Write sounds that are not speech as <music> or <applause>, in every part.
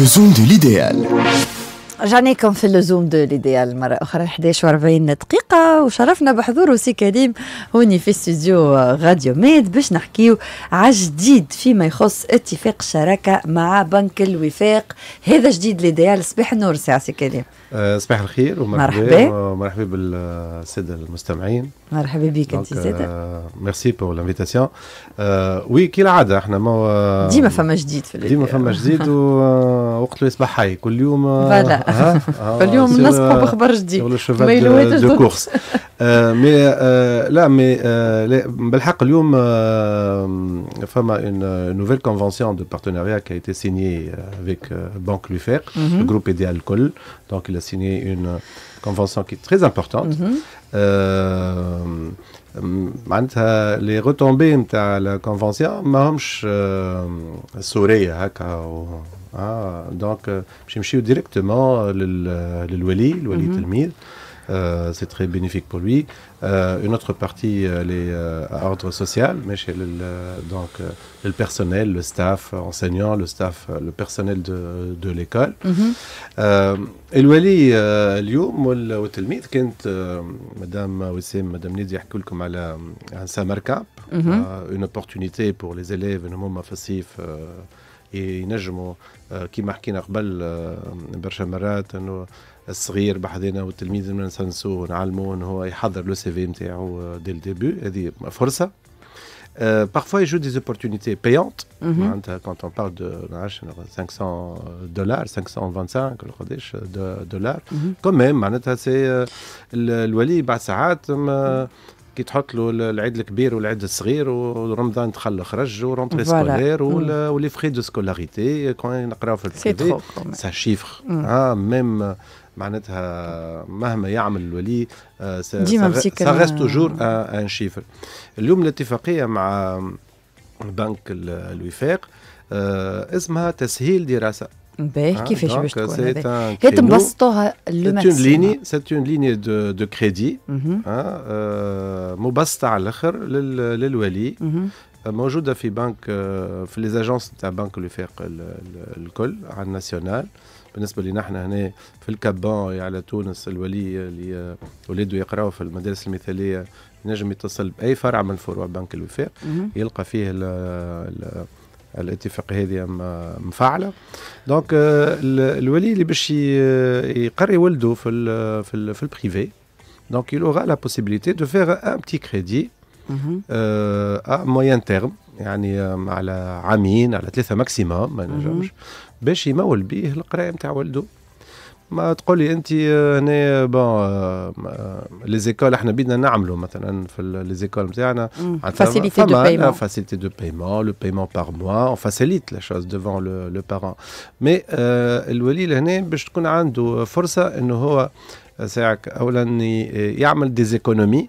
لزوم دو ليديال رجعناكم في اللزوم دو ليديال مرة أخرى 11 دقيقة وشرفنا بحضور سي كريم هوني في استوديو غاديو ميد باش نحكيو على جديد فيما يخص اتفاق شراكة مع بنك الوفاق هذا جديد ليديال صباح النور ساعة سي كريم آه، صباح الخير ومرحبا مرحبا بالساده المستمعين مرحبا بك انت زاده ميرسي بور لانفيتاسيون وي كي العاده احنا ما ديما فما جديد في ديما فما جديد ووقت <laughs> يصبح حي كل يوم آه، فوالا كل يوم نصبحوا بخبر جديد ميلوات دو كورس Mais là, il y a une nouvelle convention de partenariat qui a été signée euh, avec euh, Banque Luffer, mhm. le groupe ED Alcool. Donc, il a signé une convention qui est très importante. Mhm. Euh, les retombées de la convention, je suis hein, hein. Donc, je suis directement le Wali, le de mhm. Telmir. Euh, c'est très bénéfique pour lui. Euh, une autre partie, euh, elle est euh, à ordre social, mais chez donc, le personnel, le staff enseignant, le staff, le personnel de, de l'école. Mhm. Et l'Ouali, Liu, le Otelmid, Kent, Madame Wissem, Madame Nidia, parler à la Samarkap, une opportunité pour les élèves, le moment massif. et nous avons, qui marquent un plusieurs Berchamarat, nous. الصغير بحذنا والتلميذ ما نسنسوه نعلموه ان هو يحضر لو سي في نتاعو ديل ديبو هذه فرصه بارفوا يجو دي jouent بيونت معناتها payantes. Mm دو Quand 500 دولار 525 dollars, دولار -hmm. ميم معناتها سي الولي بعد ساعات كي تحط له العيد الكبير والعيد الصغير ورمضان دخل خرج ورونتري سكولير ولي فخي دو سكولاريتي كون نقراو في الكتاب سا شيفر ميم معناتها مهما يعمل الولي آه، ديما ساغاس توجور ان شيفر اليوم الاتفاقيه مع بنك الوفاق آه، اسمها تسهيل دراسه باهي آه، كيفاش باش تكون هي تبسطوها لو ليني سيت اون ليني دو دو كريدي مبسطه على الاخر للولي mhm. موجوده في بنك في لي اجونس تاع بنك الوفاق الكل على الناسيونال بالنسبه لنا احنا هنا في الكابان على تونس الولي اللي ولاده يقراوا في المدارس المثاليه ينجم يتصل باي فرع من فروع بنك الوفاق يلقى فيه الـ الـ الاتفاق هذه مفعله دونك آه، الولي اللي باش يقري ولده في الـ في الـ في البريفي دونك il aura la possibilité de faire un ا ا euh, à يعني على عامين على ثلاثه ماكسيموم ما نجمش باش يمول بيه القرايه نتاع ولده ما تقولي انت آه، هنا بون لي زيكول احنا بدنا نعملوا مثلا في لي زيكول نتاعنا فاسيليتي دو بايمون فاسيليتي دو بايمون لو بايمون بار موا اون فاسيليت لا شوز ديفون لو بارون مي الولي لهنا باش تكون عنده فرصه انه هو آه، ساعك اولا آه، يعمل دي زيكونومي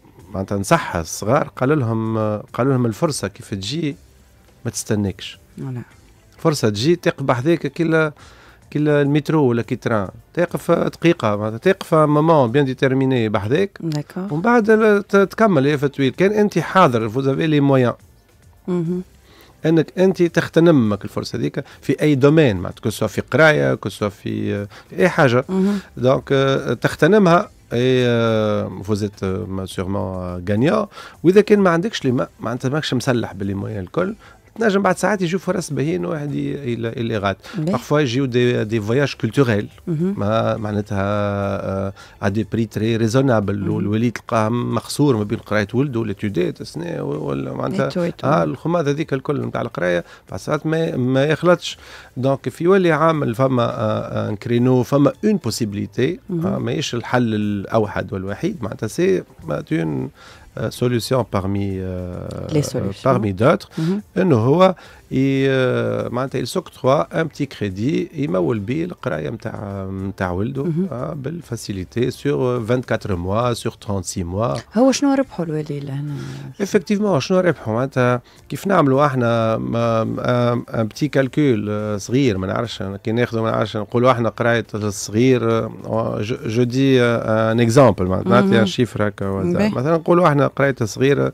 معناتها نصحها الصغار قال لهم قال لهم الفرصه كيف تجي ما تستناكش فرصه تجي تقف بحذاك كلا كلا المترو ولا كي تران تقف دقيقه معناتها تقف مامون بيان ديتيرميني بحذاك ومن بعد تكمل يا فتويل كان انت حاضر فوزافي لي مويان انك انت تغتنم الفرصه هذيك في اي دومين معناتها كو في قرايه كو سوا في اي حاجه دونك تغتنمها et vous êtes sûrement gagnant. Ou d'accord, ma les mains, ma vous n'avez les moyens تنجم بعد ساعات يجيو فرص باهيين واحد اللي غاد بارفوا يجيو دي, دي فواياج كولتوريل معناتها ا دي بري تري ريزونابل والوليد تلقاه مقصور ما بين قرايه ولده تيديت سنه ولا معناتها اه الخماز هذيك الكل نتاع القرايه بعد ساعات ما, ما يخلطش دونك في يولي عامل فما ان آه، كرينو آه، فما اون آه، بوسيبيليتي ماهيش الحل الاوحد والوحيد معناتها سي Euh, solution parmi, euh, euh, parmi d'autres. Mm Euh, معناتها يلسوك تخوا ان بتي كريدي يمول به القرايه نتاع نتاع ولده آه، بالفاسيليتي سور 24 موا سور 36 موا هو شنو ربحوا الوالي لهنا افكتيفمون شنو ربحوا معناتها كيف نعملوا احنا ان بتي كالكول صغير ما نعرفش كي ناخذوا ما نعرفش نقولوا احنا قرايه الصغير جو دي ان اكزامبل معناتها نعطي ان شيفر هكا مثلا نقولوا احنا قرايه الصغير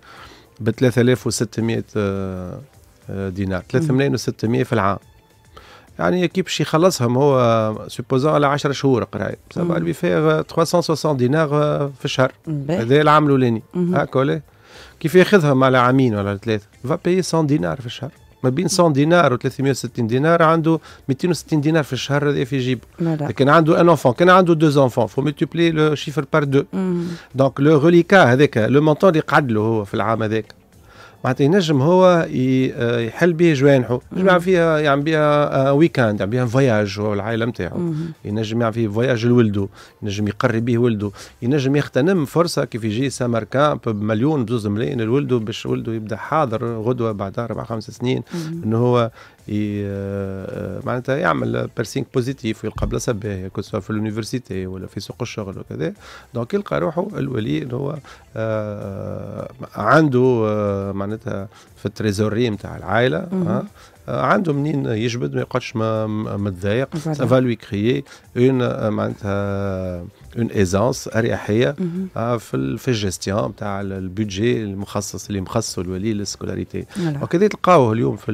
ب 3600 دينار 3 ملايين و600 في العام يعني كي باش يخلصهم هو سوبوزون على 10 شهور قرايه سافا لو فيغ 360 دينار في الشهر هذا العام الاولاني هاك ولا كيف ياخذهم على عامين ولا ثلاثه فا بيي 100 دينار في الشهر ما بين 100 دينار و 360 دينار عنده 260 دينار في الشهر هذا في جيبه نعم. لكن عنده ان انفون كان عنده دو انفون فو ميتيبلي لو شيفر بار دو دونك لو غوليكا هذاك لو مونتون اللي قعد له هو في العام هذاك معناتها ينجم هو آه، يحل به جوانحه يجمع فيها يعمل بها ويكاند آه، يعمل بها فواياج هو العائله نتاعو ينجم يعمل فيه فواياج لولده ينجم يقري به ولده ينجم يغتنم فرصه كيف يجي سامر كامب بمليون بزوز ملايين لولده باش ولده يبدا حاضر غدوه بعد اربع خمس سنين انه هو Euh, euh, معناتها يعمل بيرسينغ بوزيتيف ويلقى بلاصه باهيه سوا في اليونيفرسيتي ولا في سوق الشغل وكذا دونك يلقى روحه الولي اللي هو آه، عنده آه، معناتها في التريزوري نتاع العائله آه، عنده منين يجبد ما يقعدش متضايق سافا لوي كريي اون معناتها اون ايزونس اريحيه في في الجستيون تاع البودجي المخصص اللي مخصصه الولي للسكولاريتي وكذا تلقاوه اليوم في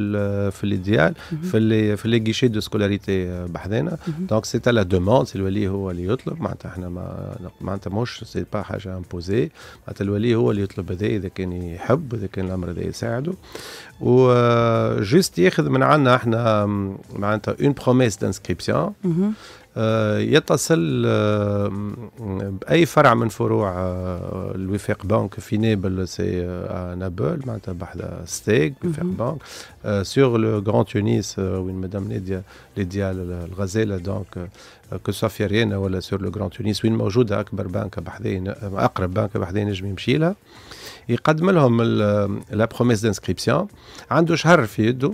في الايديال في الـ في لي غيشي دو سكولاريتي بحذانا دونك سي لا دوموند الولي هو اللي يطلب معناتها احنا ما معناتها مش سي با حاجه امبوزي معناتها الولي هو اللي يطلب هذا اذا كان يحب اذا كان الامر هذا يساعده و جوست ياخذ من عندنا احنا معناتها اون بروميس دانسكريبسيون آه، يتصل آه، باي فرع من فروع آه، الوفاق بنك في نابل سي نابل معناتها بحذا ستيك وفاق بنك سور لو غران تونيس وين مدام ناديه ليديا الغزاله دونك كو سوا في ريانا ولا سور لو غران تونيس وين موجوده اكبر بنك بحذا اقرب بنك بحذا ينجم يمشي لها يقدم لهم لا بروميس دانسكريبسيون عنده شهر في يده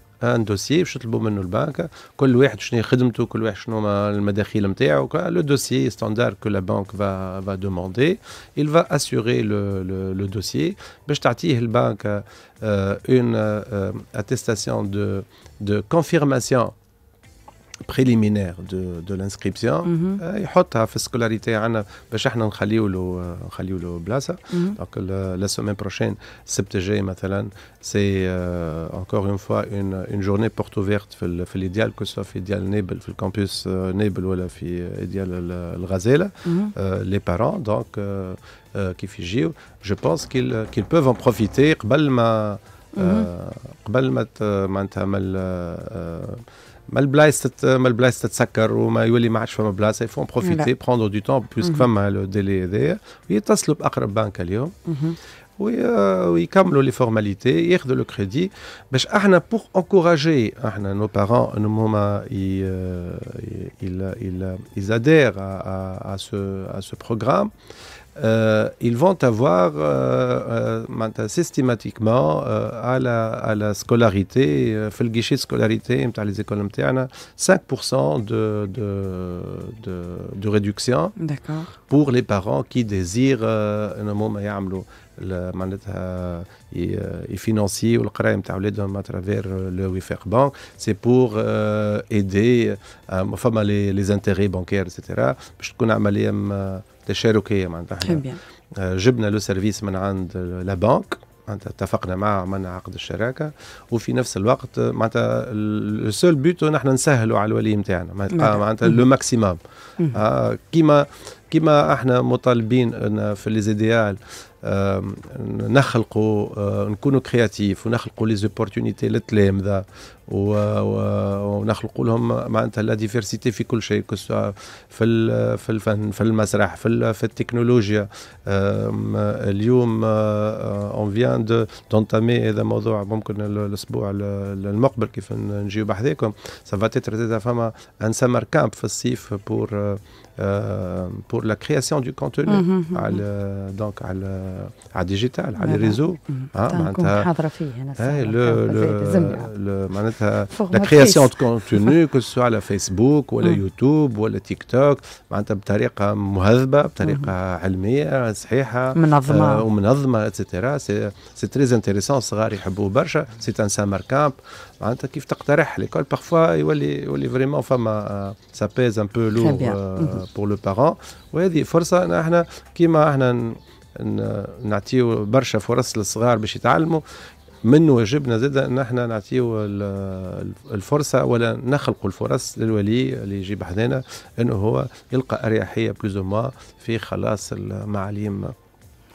Un dossier, je suis tombé dans le banque. Collègues, je ne lui ai pas demandé de collègues, nous sommes à l'intérieur. Le dossier standard que la banque va demander, il va assurer le dossier. Je t'attire la banque une attestation de confirmation. Préliminaire de l'inscription. Il faut que la scolarité soit en Khalil ou en Khalil ou Blasa. Mhm. Donc la semaine prochaine, le 7e c'est euh, encore une fois une journée porte ouverte, que ce soit en le campus en ou en l'idéal ou la Gazelle. Les parents, donc, euh, euh, qui font je pense qu'ils peuvent en profiter pour que je puisse en euh, il Faut en profiter, prendre du temps, plus que va mhm. hein, le délai Il y a un style il bancaire. Oui, euh, les formalités, ir de le crédit. Mais pour encourager nos parents, nos euh, ils adhèrent à ce programme. Euh, ils vont avoir euh, euh, systématiquement à, la, à la scolarité, le guichet scolarité, les écoles 5% de, de, de, réduction pour les parents qui désirent un moment meilleur. Le et, et financier ou à travers le Wifer Bank, c'est pour aider enfin, les, intérêts bancaires, etc. Je connais تشاركيه معناتها آه، جبنا لو سيرفيس من عند لا بانك معناتها اتفقنا معه عملنا عقد الشراكه وفي نفس الوقت معناتها لو سول بوتو نحن نسهلوا على الولي نتاعنا معناتها لو ماكسيموم آه كيما كما احنا مطالبين ان في ليزيديال نخلقوا آه، نكونوا كرياتيف ونخلقوا لي زوبورتونيتي للتلامذه ونخلقوا لهم معناتها لا ديفيرسيتي في كل شيء في في الفن في المسرح في في التكنولوجيا اليوم اون فيان دو دونتامي هذا موضوع ممكن الاسبوع المقبل كيف نجيو بحذاكم سافا تيتر فما ان سمر كامب في الصيف بور euh, pour la création du contenu mm -hmm. على donc على على الديجيتال على الريزو معناتها حاضره فيه انا لو معناتها لا كرياسيون دو كونتوني كو سوا على فيسبوك ولا يوتيوب ولا تيك توك معناتها بطريقه مهذبه بطريقه علميه صحيحه منظمه ومنظمه اتسيتيرا سي تري انتيريسون الصغار يحبوه برشا سي ان سامر كامب معناتها كيف تقترح ليكول بارفوا يولي يولي فريمون فما سا بيز ان بو لور بور لو بارون وهذه فرصه ان احنا كيما احنا نعطيو برشا فرص للصغار باش يتعلموا من واجبنا زاد ان احنا نعطيو الفرصه ولا نخلقوا الفرص للولي اللي يجي بحذانا انه هو يلقى اريحيه بلوز في خلاص المعاليم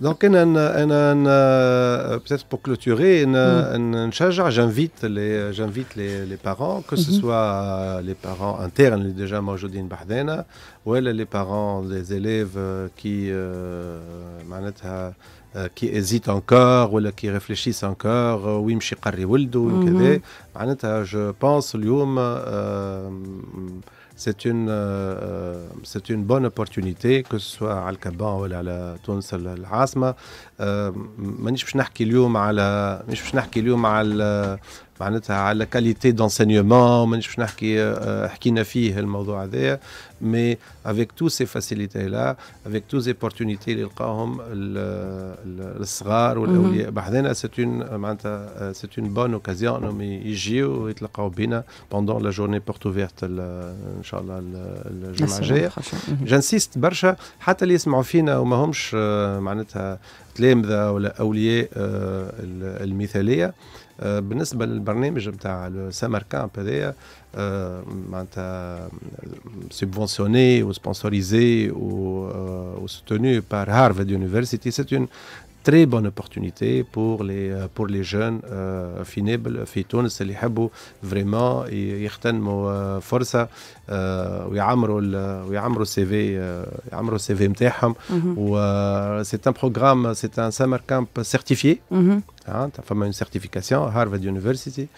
Donc, euh, peut-être pour clôturer, mm. j'invite les, j'invite les, parents, que ce mm-hmm. soit euh, les parents internes déjà une Bahdena, ou les parents des élèves euh, qui, hésitent encore, ou qui réfléchissent encore, ou mm-hmm. je pense, Lyoum, euh, c'est une, euh, euh, une bonne opportunité, que ce soit à al ou à la Tunis à l'Asma. Je ne vais pas aujourd'hui معناتها على كاليتي دونسينيومون مانيش باش نحكي آه، حكينا فيه الموضوع هذايا مي افيك تو سي فاسيليتي لا افيك تو زي اوبورتونيتي اللي لقاهم الصغار والاولياء بحذنا سي معناتها سي بون اوكازيون انهم يجيو ويتلقاو بينا بوندون لا جورني بورت اوفيرت ان شاء الله الجمعه الجايه جانسيست برشا حتى اللي يسمعوا فينا وما همش آه، معناتها تلامذه ولا اولياء آه، المثاليه e بالنسبة للبرنامج نتاع لو Samarkand euh, هي euh، subventionné ou sponsorisé ou soutenu par Harvard University c'est une très bonne opportunité pour les, euh, pour les jeunes euh, finibles, fitounes, c'est les vraiment, et ils retiennent mon force, ils amènent CV, ils CV, c'est un programme, c'est un summer camp certifié, mhm. hein, tu as une certification, Harvard University.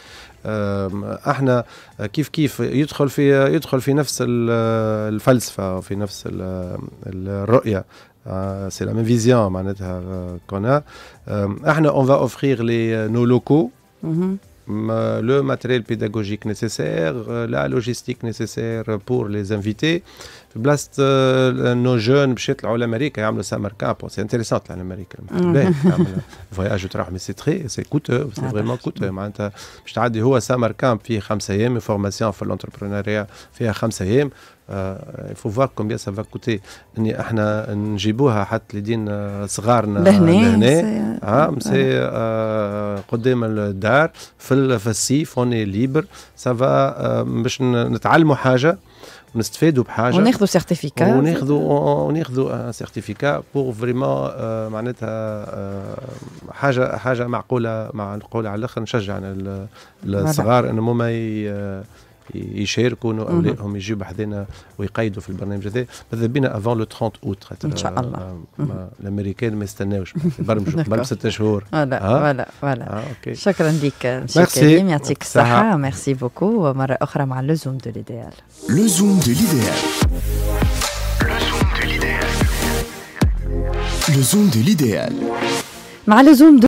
Euh, احنا كيف كيف يدخل في يدخل في نفس الفلسفه وفي نفس الرؤيه euh, c'est la même vision euh, qu'on a euh, on va offrir nos locaux mhm. mm, le matériel pédagogique nécessaire, la logistique nécessaire pour les invités. في بلاصه آه، نو جون باش يطلعوا لامريكا يعملوا سامر كامب <laughs> سي انتريسون تطلع لامريكا فواياج تروح مي سي تخي سي كوتو سي فريمون كوتو معناتها باش تعدي هو سامر كامب فيه خمسة ايام فورماسيون في الانتربرونيريا فيها خمسة ايام آه، il faut voir combien ça va coûter اني احنا نجيبوها حتى لدين آه، صغارنا لهنا اه سي قدام الدار في الصيف اوني ليبر سافا باش نتعلموا حاجه نستفادوا بحاجه وناخذوا سيرتيفيكا وناخذوا وناخذوا سيرتيفيكا بور فريمون معناتها آه، حاجه حاجه معقوله معقوله على الاخر نشجع الصغار انهم ما يشاركوا اولادهم يجيو بحذنا ويقيدوا في البرنامج هذا ماذا بينا افون لو 30 اوت ان شاء الله آه، آه، الامريكان ما يستناوش برمجوا قبل ست شهور فوالا فوالا فوالا شكرا لك كريم يعطيك الصحه ميرسي بوكو ومره اخرى مع لو زوم دو ليديال لو زوم دو ليديال لو زوم دو ليديال مع لو زوم